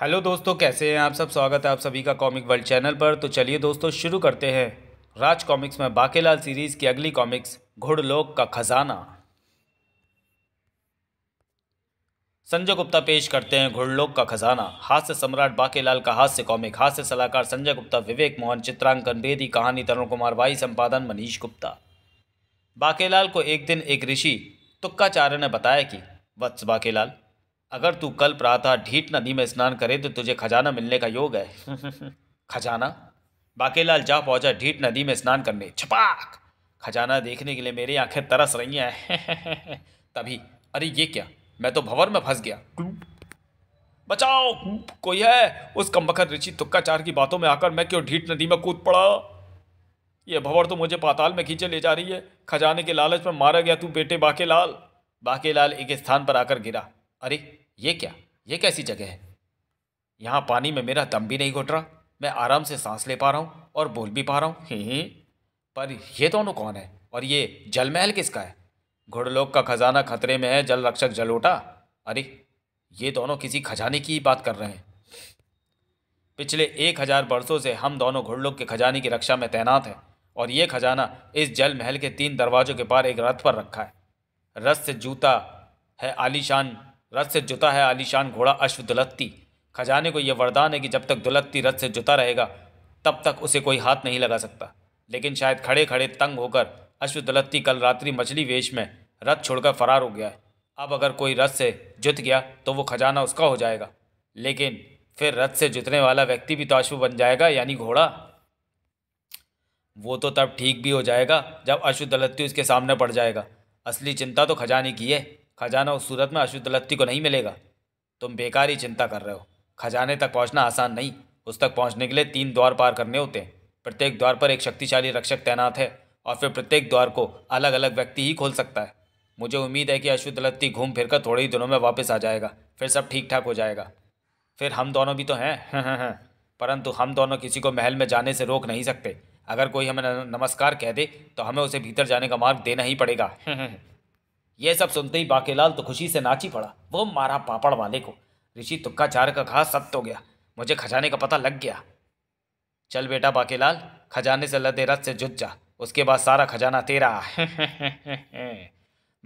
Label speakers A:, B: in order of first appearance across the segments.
A: Hello दोस्तों कैसे हैं आप सब स्वागत है आप सभी का कॉमिक वर्ल्ड चैनल पर तो चलिए दोस्तों शुरू करते हैं राज कॉमिक्स में बाकेलाल सीरीज़ की अगली कॉमिक्स घुड़लोक का खजाना संजय गुप्ता पेश करते हैं घुड़लोक का खजाना हास्य सम्राट बाकेलाल का हास्य कॉमिक हास्य सलाहकार संजय गुप्ता विवेक मोहन चित्रांकन बेदी कहानी तरुण कुमार वाई संपादन मनीष गुप्ता बाकेलाल को एक दिन एक ऋषि तुक्काचार्य ने बताया कि वत्स बाकेलाल अगर तू कल प्रातः ढीठ नदी में स्नान करे तो तुझे खजाना मिलने का योग है खजाना बाकेलाल जा पहुंचा ढीठ नदी में स्नान करने छपाक खजाना देखने के लिए मेरी आंखें तरस रही हैं तभी अरे ये क्या मैं तो भंवर में फंस गया बचाओ कोई है उस कम्बखर ऋषि तुक्काचार की बातों में आकर मैं क्यों ढीठ नदी में कूद पड़ा ये भंवर तो मुझे पाताल में खींचे ले जा रही है खजाने के लालच में मारा गया तू बेटे बाकेलाल बाकेलाल एक स्थान पर आकर गिरा अरे ये क्या ये कैसी जगह है यहाँ पानी में मेरा दम भी नहीं घुट रहा मैं आराम से सांस ले पा रहा हूँ और बोल भी पा रहा हूँ ही पर ये दोनों कौन है और ये जल महल किसका है घुड़लोक का खजाना खतरे में है जल रक्षक जलोटा अरे ये दोनों किसी खजाने की ही बात कर रहे हैं पिछले एक हज़ार वर्षों से हम दोनों घुड़लोक के खजाने की रक्षा में तैनात हैं और ये खजाना इस जल महल के तीन दरवाज़ों के पार एक रथ पर रखा है रथ से जूता है आलीशान रथ से जुता है आलीशान घोड़ा अश्व दुलत्ती खजाने को यह वरदान है कि जब तक दुलत्ती रथ से जुता रहेगा तब तक उसे कोई हाथ नहीं लगा सकता लेकिन शायद खड़े खड़े तंग होकर अश्व दुलत्ती कल रात्रि मछली वेश में रथ छोड़कर फरार हो गया है अब अगर कोई रथ से जुत गया तो वो खजाना उसका हो जाएगा लेकिन फिर रथ से जुतने वाला व्यक्ति भी तो अश्व बन जाएगा यानी घोड़ा वो तो तब ठीक भी हो जाएगा जब अश्व दलत्ती उसके सामने पड़ जाएगा असली चिंता तो खजाने की है खजाना उस सूरत में अशुद्ध लत्ती को नहीं मिलेगा तुम बेकार ही चिंता कर रहे हो खजाने तक पहुंचना आसान नहीं उस तक पहुंचने के लिए तीन द्वार पार करने होते हैं प्रत्येक द्वार पर एक शक्तिशाली रक्षक तैनात है और फिर प्रत्येक द्वार को अलग अलग व्यक्ति ही खोल सकता है मुझे उम्मीद है कि अशुद्ध लत्ती घूम फिर कर थोड़े ही दिनों में वापस आ जाएगा फिर सब ठीक ठाक हो जाएगा फिर हम दोनों भी तो हैं हैं हाँ, हाँ, हाँ। परंतु हम दोनों किसी को महल में जाने से रोक नहीं सकते अगर कोई हमें नमस्कार कह दे तो हमें उसे भीतर जाने का मार्ग देना ही पड़ेगा ये सब सुनते ही बाकेलाल तो खुशी से नाची पड़ा वो मारा पापड़ वाले को ऋषि तुक्का चार का घास सत्य हो गया मुझे खजाने का पता लग गया चल बेटा बाकेलाल खजाने से लदे रथ से जुट जा उसके बाद सारा खजाना तेरा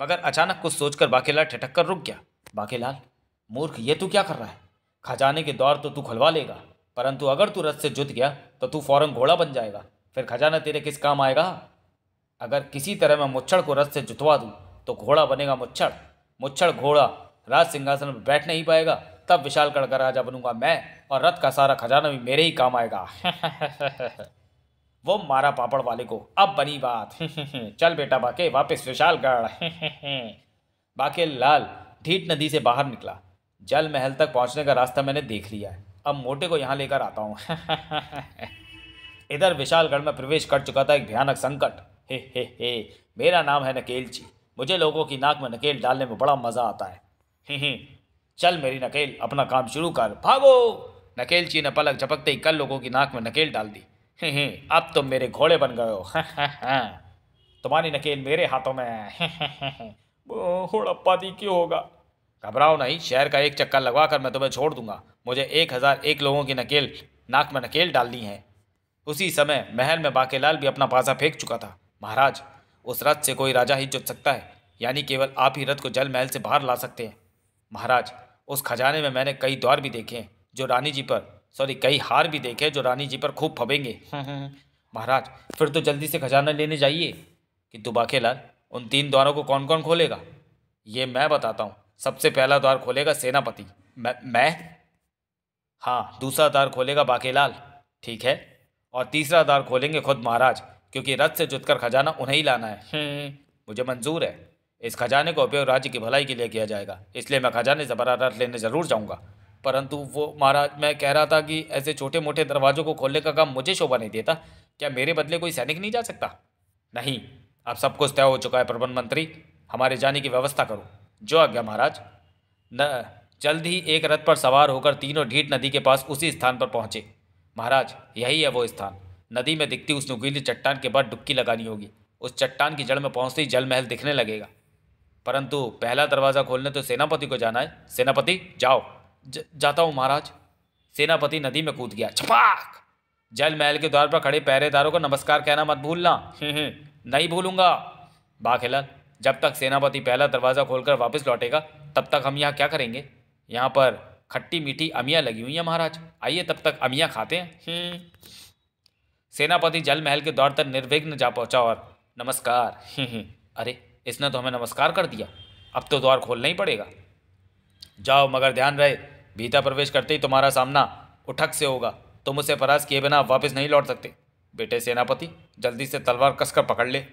A: मगर अचानक कुछ सोचकर बाकेलाल ठिठक कर रुक गया बाकेलाल मूर्ख ये तू क्या कर रहा है खजाने के दौर तो तू खुलवा लेगा परंतु अगर तू रथ से जुट गया तो तू फौरन घोड़ा बन जाएगा फिर खजाना तेरे किस काम आएगा अगर किसी तरह मैं मुच्छड़ को रथ से जुतवा दूँ तो घोड़ा बनेगा मुच्छड़ मुच्छड़ घोड़ा राज सिंहासन पर बैठ नहीं पाएगा तब विशाल कड़ का राजा बनूंगा मैं और रथ का सारा खजाना भी मेरे ही काम आएगा वो मारा पापड़ वाले को अब बनी बात चल बेटा बाके वापस विशालगढ़ बाके लाल ढीट नदी से बाहर निकला जल महल तक पहुंचने का रास्ता मैंने देख लिया है अब मोटे को यहाँ लेकर आता हूँ इधर विशालगढ़ में प्रवेश कर चुका था एक भयानक संकट हे हे हे मेरा नाम है नकेल जी मुझे लोगों की नाक में नकेल डालने में बड़ा मज़ा आता है ही हम्म, ही हम्म। चल मेरी नकेल अपना काम शुरू कर भागो नकेलची ने पलक झपकते ही कल लोगों की नाक में नकेल डाल दी ही हम्म, ही अब तुम मेरे घोड़े बन गए हो तुम्हारी नकेल मेरे हाथों में हड़प्पा दी क्यों होगा घबराओ नहीं शहर का एक चक्कर लगवा कर मैं तुम्हें छोड़ दूंगा मुझे एक हज़ार एक लोगों की नकेल नाक में नकेल डालनी है उसी समय महल में बाकेलाल भी अपना पासा फेंक चुका था महाराज उस रथ से कोई राजा ही जुट सकता है यानी केवल आप ही रथ को जल महल से बाहर ला सकते हैं महाराज उस खजाने में मैंने कई द्वार भी देखे हैं जो रानी जी पर सॉरी कई हार भी देखे जो रानी जी पर खूब फबेंगे महाराज फिर तो जल्दी से खजाना लेने जाइए किंतु बाखेलाल उन तीन द्वारों को कौन कौन खोलेगा ये मैं बताता हूँ सबसे पहला द्वार खोलेगा सेनापति मैं मैं हाँ दूसरा द्वार खोलेगा बाकेलाल ठीक है और तीसरा द्वार खोलेंगे खुद महाराज क्योंकि रथ से जुतकर खजाना उन्हें ही लाना है हम्म। मुझे मंजूर है इस खजाने का उपयोग राज्य की भलाई के लिए किया जाएगा इसलिए मैं खजाने से बरा रथ लेने ज़रूर जाऊँगा परंतु वो महाराज मैं कह रहा था कि ऐसे छोटे मोटे दरवाज़ों को खोलने का काम मुझे शोभा नहीं देता क्या मेरे बदले कोई सैनिक नहीं जा सकता नहीं अब सब कुछ तय हो चुका है प्रबंध मंत्री हमारे जाने की व्यवस्था करो जो आज्ञा महाराज न जल्द ही एक रथ पर सवार होकर तीनों ढीठ नदी के पास उसी स्थान पर पहुँचे महाराज यही है वो स्थान नदी में दिखती उस नुकीली चट्टान के बाद डुबकी लगानी होगी उस चट्टान की जड़ में पहुंचते ही जल महल दिखने लगेगा परंतु पहला दरवाज़ा खोलने तो सेनापति को जाना है सेनापति जाओ ज, जाता हूँ महाराज सेनापति नदी में कूद गया छपाक जल महल के द्वार पर खड़े पहरेदारों को नमस्कार कहना मत भूलना हम्म, हम्म। नहीं भूलूंगा बाखेलाल जब तक सेनापति पहला दरवाज़ा खोलकर वापस लौटेगा तब तक हम यहाँ क्या करेंगे यहाँ पर खट्टी मीठी अमियाँ लगी हुई हैं महाराज आइए तब तक अमियाँ खाते हैं हम्म। सेनापति जल महल के द्वार तक निर्विघ्न जा पहुंचा और नमस्कार ही हम्म, ही हम्म। अरे इसने तो हमें नमस्कार कर दिया अब तो द्वार खोलना ही पड़ेगा जाओ मगर ध्यान रहे भीतर प्रवेश करते ही तुम्हारा सामना उठक से होगा तुम उसे परास किए बिना वापस नहीं लौट सकते बेटे सेनापति जल्दी से तलवार कसकर पकड़ ले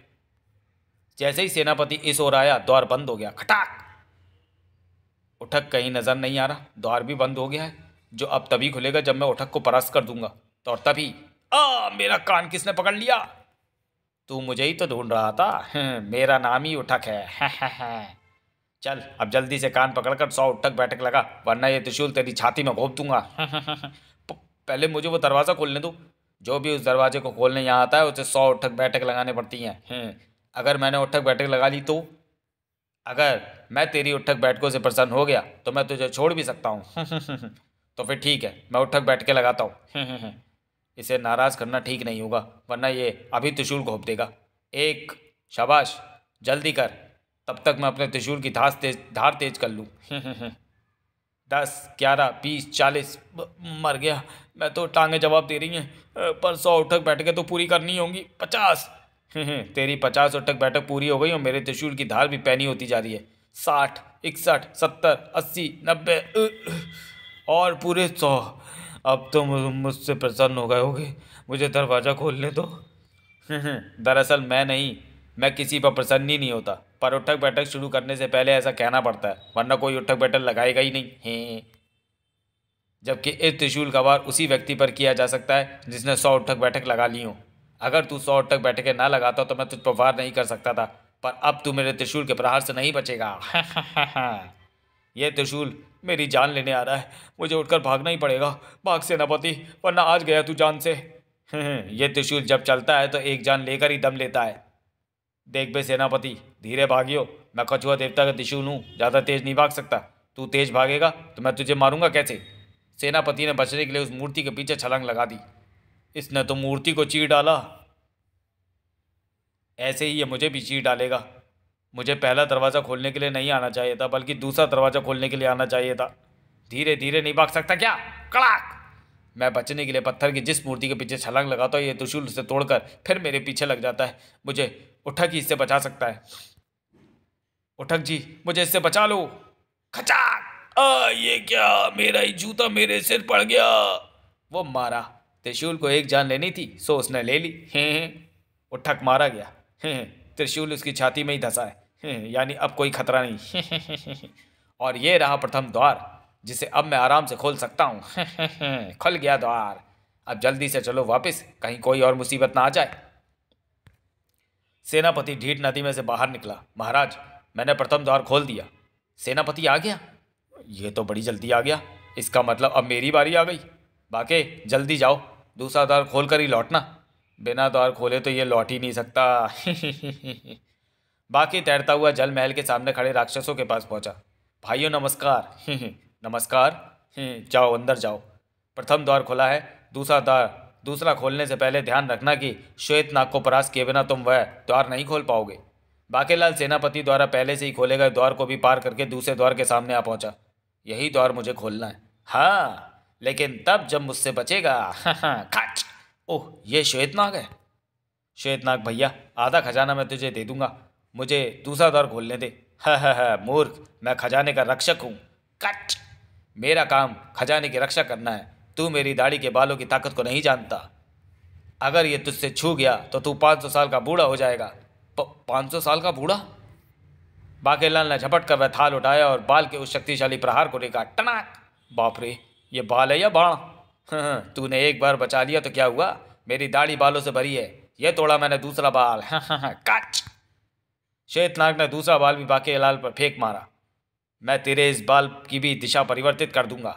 A: जैसे ही सेनापति इस ओर आया द्वार बंद हो गया खटाक उठक कहीं नज़र नहीं आ रहा द्वार भी बंद हो गया है जो अब तभी खुलेगा जब मैं उठक को परास्त कर दूंगा तो और तभी आ मेरा कान किसने पकड़ लिया तू मुझे ही तो ढूंढ रहा था हम्म, मेरा नाम ही उठक है चल अब जल्दी से कान पकड़कर सौ उठक बैठक लगा वरना ये त्रिशूल तेरी छाती में घोप दूंगा पहले मुझे वो दरवाज़ा खोलने दो जो भी उस दरवाजे को खोलने यहाँ आता है उसे सौ उठक बैठक लगाने पड़ती हैं हम्म, अगर मैंने उठक बैठक लगा ली तो अगर मैं तेरी उठक बैठकों से प्रसन्न हो गया तो मैं तुझे छोड़ भी सकता हूँ तो फिर ठीक है मैं उठक बैठ के लगाता हूँ इसे नाराज़ करना ठीक नहीं होगा वरना ये अभी त्रिशूल घोप देगा एक शाबाश जल्दी कर तब तक मैं अपने त्रिशूल की धास तेज धार तेज कर लूँ दस ग्यारह बीस चालीस मर गया मैं तो टांगे जवाब दे रही हैं पर सौ उठक बैठकें तो पूरी करनी होंगी पचास तेरी पचास उठक बैठक पूरी हो गई और मेरे त्रिशूल की धार भी पैनी होती जा रही है साठ इकसठ सत्तर अस्सी नब्बे और पूरे सौ अब तो मुझसे प्रसन्न हो गए होगे मुझे दरवाज़ा खोलने दो दरअसल मैं नहीं मैं किसी पर प्रसन्न ही नहीं होता पर उठक बैठक शुरू करने से पहले ऐसा कहना पड़ता है वरना कोई उठक बैठक लगाएगा ही नहीं है जबकि इस त्रिशूल का वार उसी व्यक्ति पर किया जा सकता है जिसने सौ उठक बैठक लगा ली हो अगर तू सौ उठक बैठकें ना लगाता तो मैं तुझ पर वार नहीं कर सकता था पर अब तू मेरे त्रिशूल के प्रहार से नहीं बचेगा ये त्रिशूल मेरी जान लेने आ रहा है मुझे उठकर भागना ही पड़ेगा भाग सेनापति वरना आज गया तू जान से हम्म, ये त्रिशूल जब चलता है तो एक जान लेकर ही दम लेता है देख बे सेनापति धीरे भागियो मैं कछुआ देवता का त्रिशूल हूँ ज़्यादा तेज नहीं भाग सकता तू तेज भागेगा तो मैं तुझे मारूंगा कैसे सेनापति ने बचने के लिए उस मूर्ति के पीछे छलांग लगा दी इसने तो मूर्ति को चीर डाला ऐसे ही ये मुझे भी चीर डालेगा मुझे पहला दरवाज़ा खोलने के लिए नहीं आना चाहिए था बल्कि दूसरा दरवाज़ा खोलने के लिए आना चाहिए था धीरे धीरे नहीं भाग सकता क्या कड़ाक मैं बचने के लिए पत्थर की जिस मूर्ति के पीछे छलांग लगाता हूँ ये त्रिशूल से तोड़कर फिर मेरे पीछे लग जाता है मुझे उठक ही इससे बचा सकता है उठक जी मुझे इससे बचा लो खचाक आ ये क्या मेरा ही जूता मेरे सिर पड़ गया वो मारा त्रिशूल को एक जान लेनी थी सो उसने ले ली हे उठक मारा गया हे त्रिशूल उसकी छाती में ही धंसा है हम्म, यानी अब कोई खतरा नहीं और ये रहा प्रथम द्वार जिसे अब मैं आराम से खोल सकता हूँ खुल गया द्वार अब जल्दी से चलो वापस कहीं कोई और मुसीबत ना आ जाए सेनापति ढीठ नदी में से बाहर निकला महाराज मैंने प्रथम द्वार खोल दिया सेनापति आ गया ये तो बड़ी जल्दी आ गया इसका मतलब अब मेरी बारी आ गई बाकी जल्दी जाओ दूसरा द्वार खोल कर ही लौटना बिना द्वार खोले तो ये लौट ही नहीं सकता बाकी तैरता हुआ जल महल के सामने खड़े राक्षसों के पास पहुंचा भाइयों नमस्कार हम्म, हम्म। नमस्कार हम्म, जाओ अंदर जाओ प्रथम द्वार खुला है दूसरा द्वार दूसरा खोलने से पहले ध्यान रखना कि श्वेत नाग को परास किए बिना तुम वह द्वार नहीं खोल पाओगे बाकेलाल सेनापति द्वारा पहले से ही खोले गए द्वार को भी पार करके दूसरे द्वार के सामने आ पहुंचा यही द्वार मुझे खोलना है हाँ लेकिन तब जब मुझसे बचेगा हाँ, हाँ, खाच ओह ये श्वेतनाग है श्वेतनाग भैया आधा खजाना मैं तुझे दे दूंगा मुझे दूसरा द्वार खोलने दे हा हा हा मूर्ख मैं खजाने का रक्षक हूँ कट मेरा काम खजाने की रक्षा करना है तू मेरी दाढ़ी के बालों की ताकत को नहीं जानता अगर ये तुझसे छू गया तो तू पाँच सौ साल का बूढ़ा हो जाएगा पाँच सौ साल का बूढ़ा बाकेलाल ने झपट कर वह थाल उठाया और बाल के उस शक्तिशाली प्रहार को देखा टनाक बाप रे ये बाल है या बाण हाँ, हाँ, तूने एक बार बचा लिया तो क्या हुआ मेरी दाढ़ी बालों से भरी है यह तोड़ा मैंने दूसरा बाल हाँ हाँ हाँ काट श्वेतनाग ने दूसरा बाल भी बाके लाल पर फेंक मारा मैं तेरे इस बाल की भी दिशा परिवर्तित कर दूंगा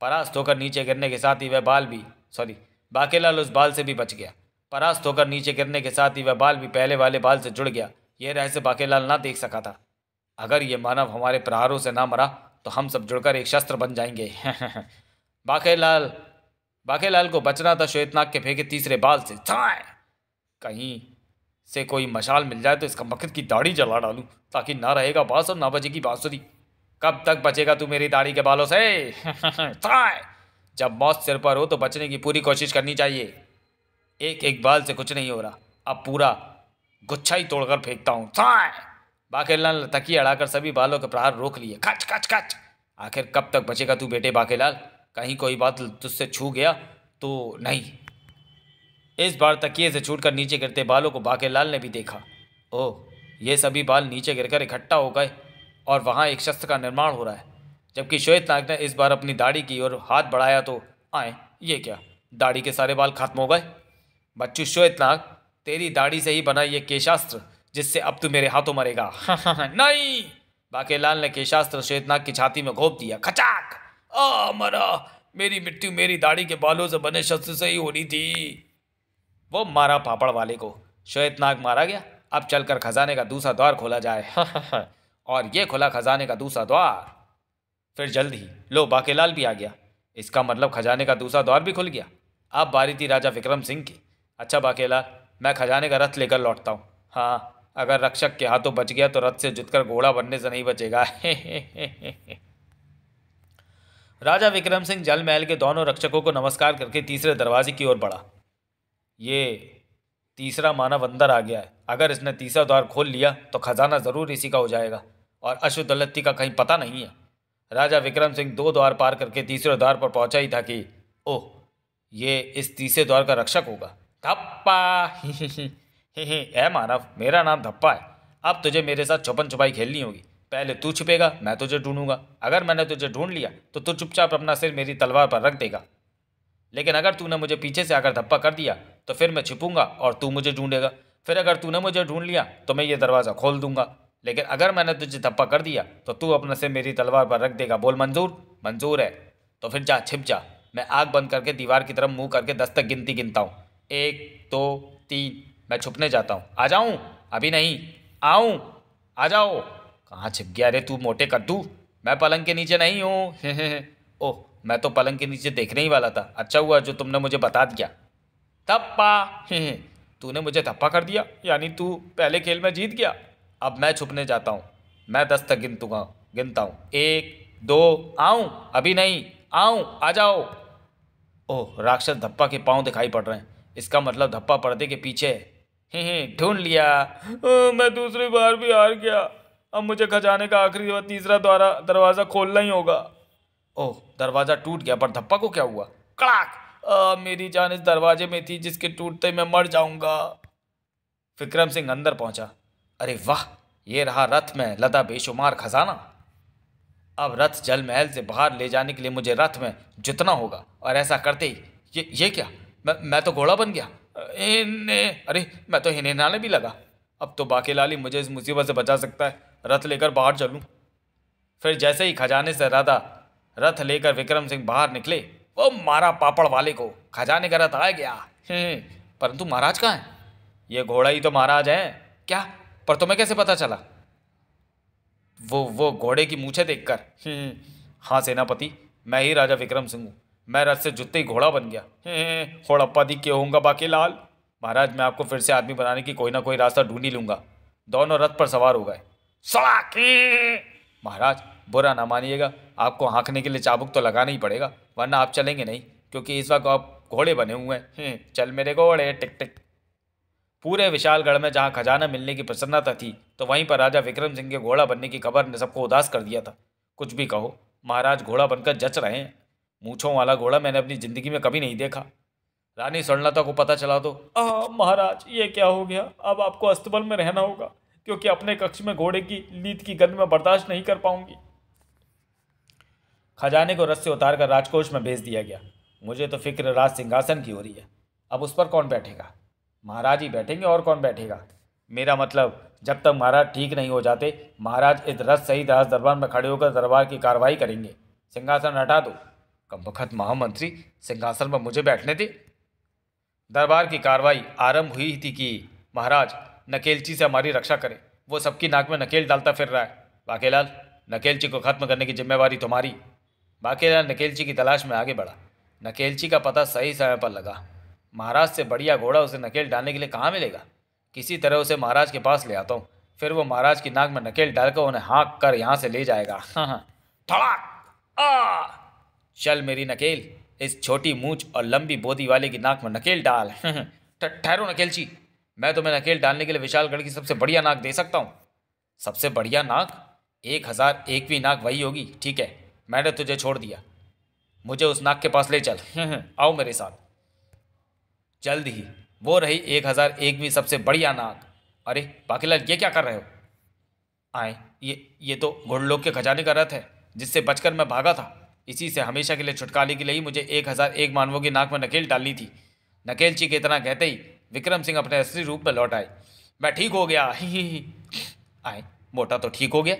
A: परास्त होकर नीचे गिरने के साथ ही वह बाल भी सॉरी बाकेलाल उस बाल से भी बच गया परास्त होकर नीचे गिरने के साथ ही वह बाल भी पहले वाले बाल से जुड़ गया यह रहस्य बाकेलाल ना देख सका था अगर ये मानव हमारे प्रहारों से ना मरा तो हम सब जुड़कर एक शस्त्र बन जाएंगे बाकेलाल बाकेलाल को बचना था श्वेतनाग के फेंके तीसरे बाल से कहीं से कोई मशाल मिल जाए तो इसका मकद की दाढ़ी जला डालूँ ताकि ना रहेगा बास और ना बचेगी बांसुरी कब तक बचेगा तू मेरी दाढ़ी के बालों से जब मौत सिर पर हो तो बचने की पूरी कोशिश करनी चाहिए एक एक बाल से कुछ नहीं हो रहा अब पूरा गुच्छा ही तोड़कर फेंकता हूँ बाकेलाल ने तकिया अड़ाकर सभी बालों के प्रहार रोक लिए खच खच खच आखिर कब तक बचेगा तू बेटे बाकेलाल कहीं कोई बात तुझसे छू गया तो नहीं इस बार तकिए से छूटकर नीचे गिरते बालों को बाकेलाल ने भी देखा ओह ये सभी बाल नीचे गिरकर इकट्ठा हो गए और वहाँ एक शस्त्र का निर्माण हो रहा है जबकि श्वेत नाग ने इस बार अपनी दाढ़ी की ओर हाथ बढ़ाया तो आए ये क्या दाढ़ी के सारे बाल खत्म हो गए बच्चू श्वेत नाग तेरी दाढ़ी से ही बना ये केशास्त्र जिससे अब तू मेरे हाथों मरेगा नहीं बाकेलाल ने केशास्त्र श्वेतनाग की छाती में घोप दिया खचाक आ मरा मेरी मृत्यु मेरी दाढ़ी के बालों से बने शस्त्र से ही होनी थी वो मारा पापड़ वाले को श्वेत नाग मारा गया अब चलकर खजाने का दूसरा द्वार खोला जाए और ये खुला खजाने का दूसरा द्वार फिर जल्द ही लो बाकेलाल भी आ गया इसका मतलब खजाने का दूसरा द्वार भी खुल गया अब बारी थी राजा विक्रम सिंह की अच्छा बाकेलाल मैं खजाने का रथ लेकर लौटता हूँ हाँ अगर रक्षक के हाथों बच गया तो रथ से जुतकर घोड़ा बनने से नहीं बचेगा राजा विक्रम सिंह जलमहल के दोनों रक्षकों को नमस्कार करके तीसरे दरवाजे की ओर बढ़ा ये तीसरा मानव अंदर आ गया है अगर इसने तीसरा द्वार खोल लिया तो खजाना ज़रूर इसी का हो जाएगा और अश्वदलत्ती का कहीं पता नहीं है राजा विक्रम सिंह दो द्वार पार करके तीसरे द्वार पर पहुंचा ही था कि ओह ये इस तीसरे द्वार का रक्षक होगा धप्पा ऐ ए मानव मेरा नाम धप्पा है अब तुझे मेरे साथ छुपन छुपाई खेलनी होगी पहले तू छुपेगा मैं तुझे ढूंढूंगा अगर मैंने तुझे ढूंढ लिया तो तू चुपचाप अपना सिर मेरी तलवार पर रख देगा लेकिन अगर तूने मुझे पीछे से आकर धप्पा कर दिया तो फिर मैं छिपूंगा और तू मुझे ढूंढेगा फिर अगर तूने मुझे ढूंढ लिया तो मैं ये दरवाज़ा खोल दूंगा लेकिन अगर मैंने तुझे धप्पा कर दिया तो तू अपने से मेरी तलवार पर रख देगा बोल मंजूर मंजूर है तो फिर जा छिप जा मैं आग बंद करके दीवार की तरफ मुंह करके दस्तक गिनती गिनता हूँ एक दो तीन मैं छुपने जाता हूँ आ जाऊँ अभी नहीं आऊँ आ जाओ कहाँ छिप गया अरे तू मोटे कद्दू मैं पलंग के नीचे नहीं हूँ ओह मैं तो पलंग के नीचे देखने ही वाला था अच्छा हुआ जो तुमने मुझे बता दिया तप्पा तूने मुझे धप्पा कर दिया यानी तू पहले खेल में जीत गया अब मैं छुपने जाता हूँ मैं दस तक गिनतूंगा गिनता हूँ एक दो आऊँ अभी नहीं आऊँ आ जाओ ओह राक्षस धप्पा के पाँव दिखाई पड़ रहे हैं इसका मतलब धप्पा पर्दे के पीछे है ढूंढ लिया ओ, मैं दूसरी बार भी हार गया अब मुझे खजाने का आखिरी और तीसरा द्वारा दरवाज़ा खोलना ही होगा ओह दरवाज़ा टूट गया पर धप्पा को क्या हुआ कड़ाक मेरी जान इस दरवाजे में थी जिसके टूटते मैं मर जाऊंगा विक्रम सिंह अंदर पहुंचा अरे वाह ये रहा रथ में लदा बेशुमार खजाना अब रथ जल महल से बाहर ले जाने के लिए मुझे रथ में जुतना होगा और ऐसा करते ही ये ये क्या मैं मैं तो घोड़ा बन गया इन्ने अरे मैं तो हिनेनाने भी लगा अब तो बाकी लाली मुझे इस मुसीबत से बचा सकता है रथ लेकर बाहर चलूँ फिर जैसे ही खजाने से राधा रथ लेकर विक्रम सिंह बाहर निकले वो मारा पापड़ वाले को खजाने का रथ आ गया हम्म, परंतु महाराज कहाँ है ये घोड़ा ही तो महाराज है क्या पर तुम्हें कैसे पता चला वो वो घोड़े की मूछे देखकर हम्म, हाँ सेनापति मैं ही राजा विक्रम सिंह हूँ मैं रथ से जुते ही घोड़ा बन गया हम्म, होड़प्पा दी क्यों होंगे बाकी लाल महाराज मैं आपको फिर से आदमी बनाने की कोई ना कोई रास्ता ढूंढी लूंगा दोनों रथ पर सवार हो गए महाराज बुरा ना मानिएगा आपको हाँकने के लिए चाबुक तो लगाना ही पड़ेगा वरना आप चलेंगे नहीं क्योंकि इस वक्त आप घोड़े बने हुए हैं हम्म, चल मेरे घोड़े टिक टिक पूरे विशालगढ़ में जहाँ खजाना मिलने की प्रसन्नता थी तो वहीं पर राजा विक्रम सिंह के घोड़ा बनने की खबर ने सबको उदास कर दिया था कुछ भी कहो महाराज घोड़ा बनकर जच रहे हैं मूछों वाला घोड़ा मैंने अपनी ज़िंदगी में कभी नहीं देखा रानी स्वर्णलता को पता चला तो आ महाराज ये क्या हो गया अब आपको अस्तबल में रहना होगा क्योंकि अपने कक्ष में घोड़े की लीत की गंध में बर्दाश्त नहीं कर पाऊंगी खजाने को रस से उतार कर राजकोष में भेज दिया गया मुझे तो फिक्र राज सिंहासन की हो रही है अब उस पर कौन बैठेगा महाराज ही बैठेंगे और कौन बैठेगा मेरा मतलब जब तक महाराज ठीक नहीं हो जाते महाराज इस रस सही राज दरबार में खड़े होकर दरबार की कार्रवाई करेंगे सिंहासन हटा दो कम वक्त महामंत्री सिंहासन पर मुझे बैठने दे दरबार की कार्रवाई आरंभ हुई थी कि महाराज नकेलची से हमारी रक्षा करें वो सबकी नाक में नकेल डालता फिर रहा है बाकेलाल नकेलची को खत्म करने की जिम्मेवारी तुम्हारी बाकेदार नकेलची की तलाश में आगे बढ़ा नकेलची का पता सही समय पर लगा महाराज से बढ़िया घोड़ा उसे नकेल डालने के लिए कहाँ मिलेगा किसी तरह उसे महाराज के पास ले आता हूँ फिर वो महाराज की नाक में नकेल डालकर उन्हें हाँक कर यहाँ से ले जाएगा हाँ हाँ थड़ाक आ चल मेरी नकेल इस छोटी मूछ और लंबी बोदी वाले की नाक में नकेल डाल हाँ, हाँ। ठहरो नकेलची मैं तुम्हें नकेल डालने के लिए विशालगढ़ की सबसे बढ़िया नाक दे सकता हूँ सबसे बढ़िया नाक एक हज़ार एकवीं नाक वही होगी ठीक है मैंने तुझे छोड़ दिया मुझे उस नाक के पास ले चल हम्म, हम्म, आओ मेरे साथ जल्द ही वो रही एक हज़ार एकवीं सबसे बढ़िया नाक अरे बाकीलाल ये क्या कर रहे हो आए ये ये तो घुड़लोक के खजाने का रथ है जिससे बचकर मैं भागा था इसी से हमेशा के लिए छुटकारी के लिए ही मुझे एक हज़ार एक मानवों की नाक में नकेल डालनी थी नकेल ची के इतना कहते ही विक्रम सिंह अपने असली रूप में लौट आए मैं ठीक हो गया ही ही ही आए मोटा तो ठीक हो गया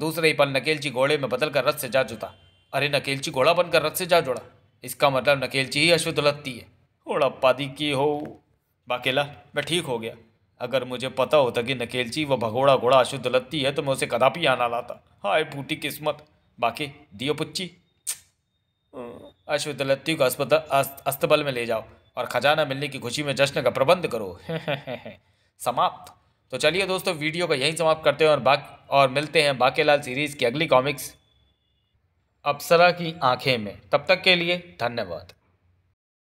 A: दूसरे ही पल नकेलची घोड़े में बदलकर रथ से जा जुता अरे नकेलची घोड़ा बनकर रथ से जा जुड़ा इसका मतलब नकेलची ही अश्व दुलत्ती है घोड़ा पादी की हो बाकेला मैं ठीक हो गया अगर मुझे पता होता कि नकेलची व भगोड़ा घोड़ा अशुद्ध लत्ती है तो मैं उसे कदापि आना लाता हाय फूटी किस्मत बाकी दियो पुच्ची अशुद्ध लत्ती को अस्पताल अस्तबल में ले जाओ और खजाना मिलने की खुशी में जश्न का प्रबंध करो समाप्त तो चलिए दोस्तों वीडियो को यहीं समाप्त करते हैं और बाक और मिलते हैं बाकेलाल सीरीज़ की अगली कॉमिक्स अप्सरा की आंखें में तब तक के लिए धन्यवाद